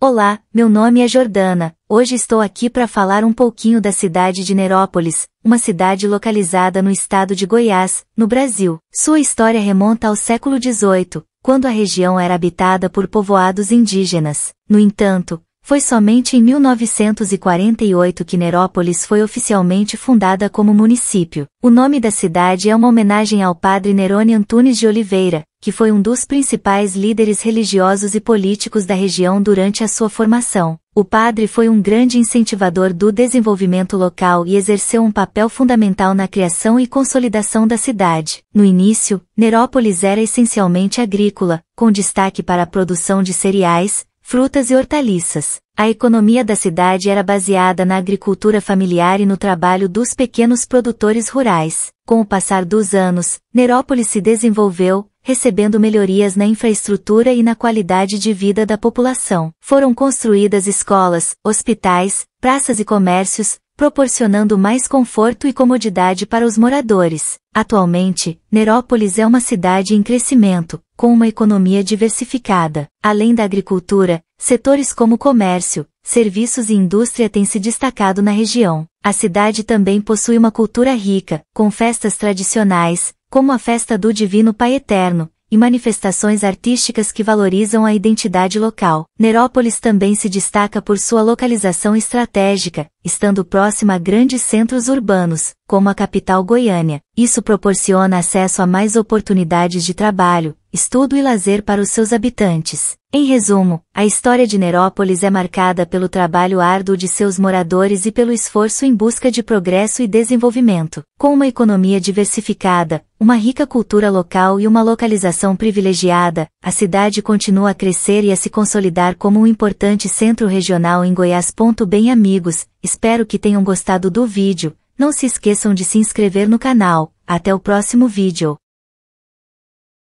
Olá, meu nome é Jordana. Hoje estou aqui para falar um pouquinho da cidade de Nerópolis, uma cidade localizada no estado de Goiás, no Brasil. Sua história remonta ao século XVIII, quando a região era habitada por povoados indígenas. No entanto, foi somente em 1948 que Nerópolis foi oficialmente fundada como município. O nome da cidade é uma homenagem ao padre Nerone Antunes de Oliveira, que foi um dos principais líderes religiosos e políticos da região durante a sua formação. O padre foi um grande incentivador do desenvolvimento local e exerceu um papel fundamental na criação e consolidação da cidade. No início, Nerópolis era essencialmente agrícola, com destaque para a produção de cereais, frutas e hortaliças. A economia da cidade era baseada na agricultura familiar e no trabalho dos pequenos produtores rurais. Com o passar dos anos, Nerópolis se desenvolveu, recebendo melhorias na infraestrutura e na qualidade de vida da população. Foram construídas escolas, hospitais, praças e comércios, proporcionando mais conforto e comodidade para os moradores. Atualmente, Nerópolis é uma cidade em crescimento, com uma economia diversificada. Além da agricultura, setores como comércio, serviços e indústria têm se destacado na região. A cidade também possui uma cultura rica, com festas tradicionais, como a festa do Divino Pai Eterno, e manifestações artísticas que valorizam a identidade local. Nerópolis também se destaca por sua localização estratégica, estando próxima a grandes centros urbanos, como a capital Goiânia. Isso proporciona acesso a mais oportunidades de trabalho, estudo e lazer para os seus habitantes. Em resumo, a história de Nerópolis é marcada pelo trabalho árduo de seus moradores e pelo esforço em busca de progresso e desenvolvimento. Com uma economia diversificada, uma rica cultura local e uma localização privilegiada, a cidade continua a crescer e a se consolidar como um importante centro regional em Goiás. Bem amigos, espero que tenham gostado do vídeo, não se esqueçam de se inscrever no canal, até o próximo vídeo.